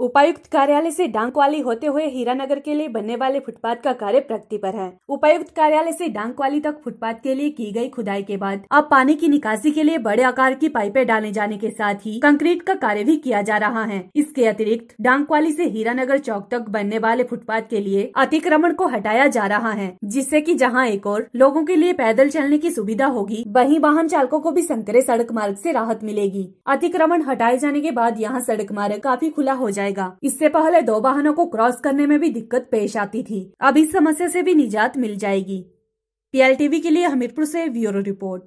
उपायुक्त कार्यालय से वाली होते हुए हीरानगर के लिए बनने वाले फुटपाथ का कार्य प्रगति पर है उपायुक्त कार्यालय से वाली तक फुटपाथ के लिए की गई खुदाई के बाद अब पानी की निकासी के लिए बड़े आकार की पाइपें डाले जाने के साथ ही कंक्रीट का कार्य भी किया जा रहा है इस के अतिरिक्त डांगवाली से हीरानगर चौक तक बनने वाले फुटपाथ के लिए अतिक्रमण को हटाया जा रहा है जिससे कि जहां एक और लोगों के लिए पैदल चलने की सुविधा होगी वहीं वाहन चालकों को भी संकरे सड़क मार्ग से राहत मिलेगी अतिक्रमण हटाए जाने के बाद यहाँ सड़क मार्ग काफी खुला हो जाएगा इससे पहले दो वाहनों को क्रॉस करने में भी दिक्कत पेश आती थी अब इस समस्या से भी निजात मिल जाएगी पीएलटीवी के लिए हमीरपुर से ब्यूरो रिपोर्ट